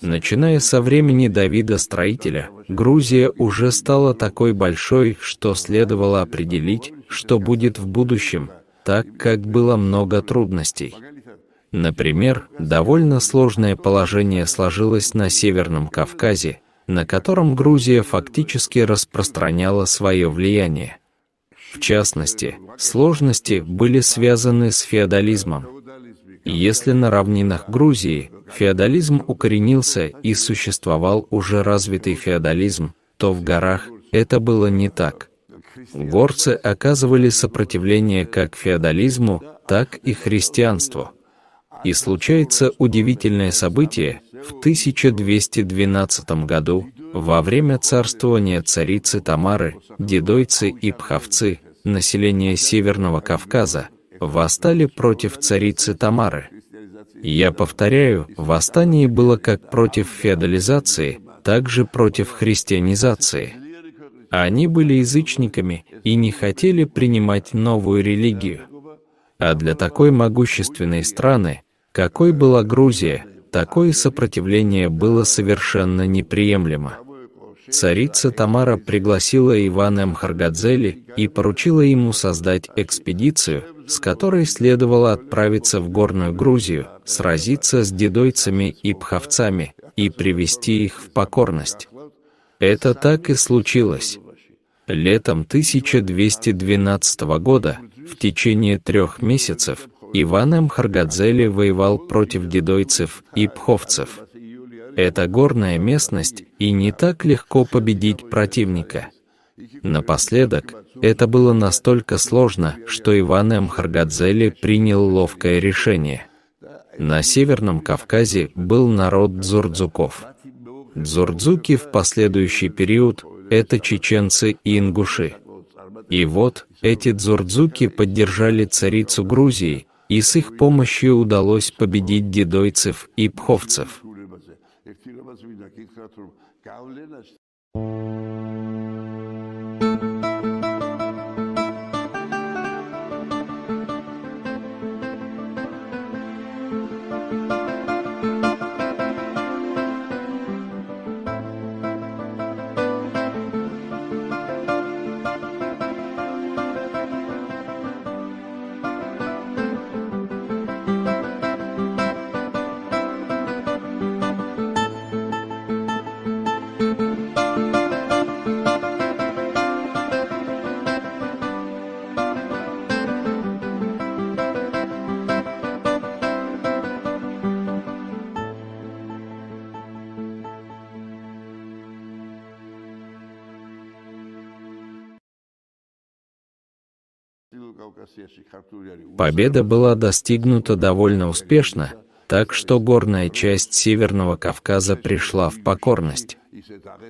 Начиная со времени Давида-строителя, Грузия уже стала такой большой, что следовало определить, что будет в будущем, так как было много трудностей. Например, довольно сложное положение сложилось на Северном Кавказе, на котором Грузия фактически распространяла свое влияние. В частности, сложности были связаны с феодализмом, если на равнинах Грузии феодализм укоренился и существовал уже развитый феодализм, то в горах это было не так. Горцы оказывали сопротивление как феодализму, так и христианству. И случается удивительное событие, в 1212 году, во время царствования царицы Тамары, дедойцы и пховцы, население Северного Кавказа, восстали против царицы Тамары. Я повторяю, восстание было как против феодализации, так же против христианизации. Они были язычниками и не хотели принимать новую религию. А для такой могущественной страны, какой была Грузия, такое сопротивление было совершенно неприемлемо царица Тамара пригласила Ивана Мхаргадзели и поручила ему создать экспедицию, с которой следовало отправиться в Горную Грузию, сразиться с дедойцами и пховцами и привести их в покорность. Это так и случилось. Летом 1212 года, в течение трех месяцев, Иван Мхаргадзели воевал против дедойцев и пховцев – это горная местность, и не так легко победить противника. Напоследок, это было настолько сложно, что Иван М. Харгадзели принял ловкое решение. На Северном Кавказе был народ дзурдзуков. Дзурдзуки в последующий период – это чеченцы и ингуши. И вот, эти дзурдзуки поддержали царицу Грузии, и с их помощью удалось победить дедойцев и пховцев. მინდა გითხრათ რომ გავლენა Победа была достигнута довольно успешно, так что горная часть Северного Кавказа пришла в покорность.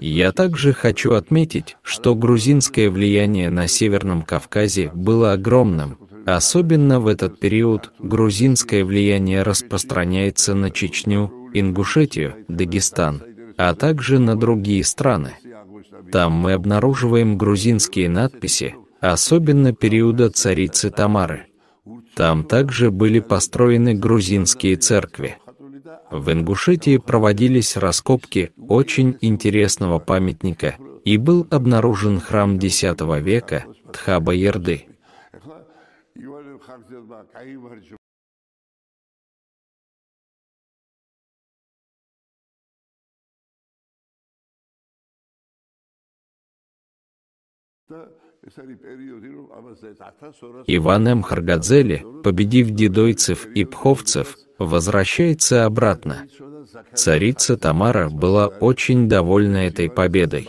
Я также хочу отметить, что грузинское влияние на Северном Кавказе было огромным. Особенно в этот период грузинское влияние распространяется на Чечню, Ингушетию, Дагестан, а также на другие страны. Там мы обнаруживаем грузинские надписи, особенно периода царицы Тамары. Там также были построены грузинские церкви. В Ингушетии проводились раскопки очень интересного памятника, и был обнаружен храм X века Тхаба-Ярды. Иван М. Харгадзели, победив дедойцев и пховцев, возвращается обратно. Царица Тамара была очень довольна этой победой.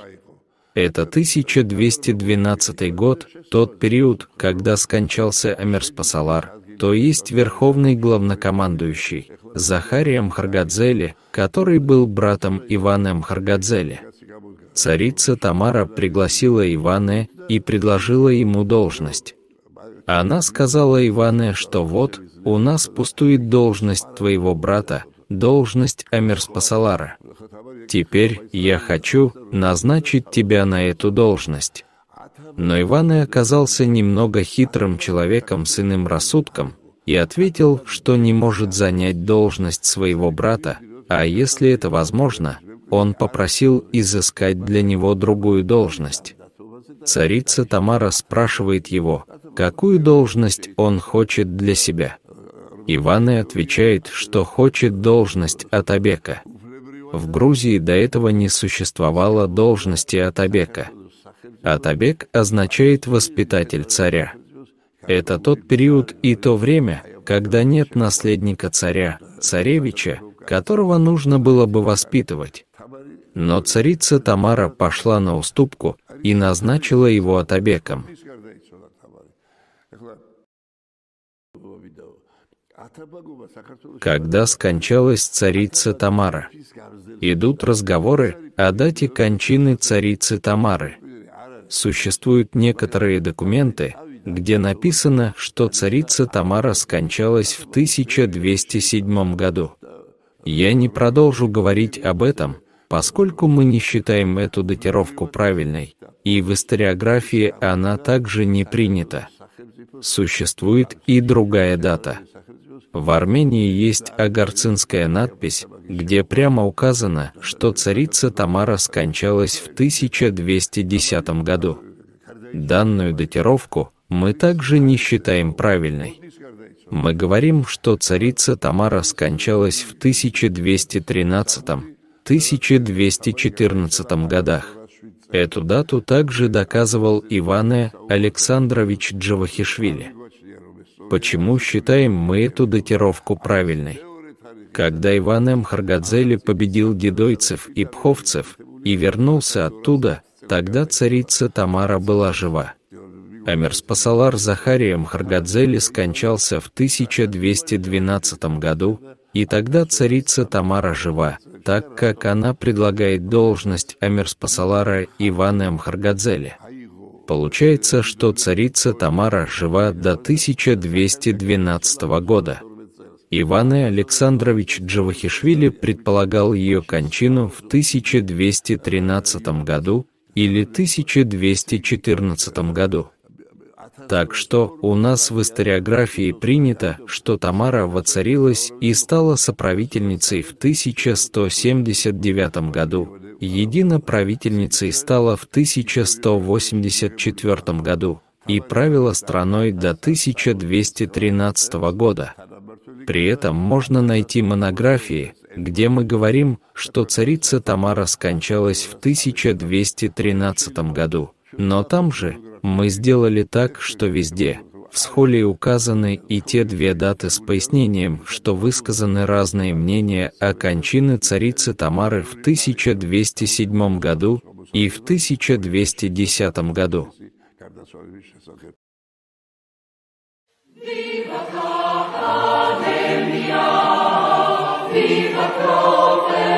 Это 1212 год, тот период, когда скончался Амирспасалар, то есть верховный главнокомандующий, Захарием Харгадзели, который был братом Ивана Харгадзели. Царица Тамара пригласила Ивана и предложила ему должность. Она сказала Иване, что вот, у нас пустует должность твоего брата, должность Амирспасалара. Теперь я хочу назначить тебя на эту должность. Но Иван оказался немного хитрым человеком с иным рассудком и ответил, что не может занять должность своего брата, а если это возможно, он попросил изыскать для него другую должность. Царица Тамара спрашивает его, какую должность он хочет для себя. Иван и отвечает, что хочет должность Атабека. В Грузии до этого не существовало должности Атабека. Атабек означает «воспитатель царя». Это тот период и то время, когда нет наследника царя, царевича, которого нужно было бы воспитывать. Но царица Тамара пошла на уступку и назначила его отобеком. Когда скончалась царица Тамара, идут разговоры о дате кончины царицы Тамары. Существуют некоторые документы, где написано, что царица Тамара скончалась в 1207 году. Я не продолжу говорить об этом, поскольку мы не считаем эту датировку правильной, и в историографии она также не принята. Существует и другая дата. В Армении есть агарцинская надпись, где прямо указано, что царица Тамара скончалась в 1210 году. Данную датировку мы также не считаем правильной. Мы говорим, что царица Тамара скончалась в 1213 1214 годах. Эту дату также доказывал Иване Александрович Джавахишвили. Почему считаем мы эту датировку правильной? Когда Иван М. Харгадзели победил дедойцев и пховцев и вернулся оттуда, тогда царица Тамара была жива. Амерспасалар Захарием Харгадзели скончался в 1212 году, и тогда царица Тамара жива, так как она предлагает должность амир Амирспасалара Ивана Амхаргадзели. Получается, что царица Тамара жива до 1212 года. Иван Александрович Джавахишвили предполагал ее кончину в 1213 году или 1214 году. Так что у нас в историографии принято, что Тамара воцарилась и стала соправительницей в 1179 году. правительницей стала в 1184 году и правила страной до 1213 года. При этом можно найти монографии, где мы говорим, что царица Тамара скончалась в 1213 году. Но там же, мы сделали так, что везде, в схоле указаны и те две даты с пояснением, что высказаны разные мнения о кончине царицы Тамары в 1207 году и в 1210 году. Viva Capademia, viva Proverbia.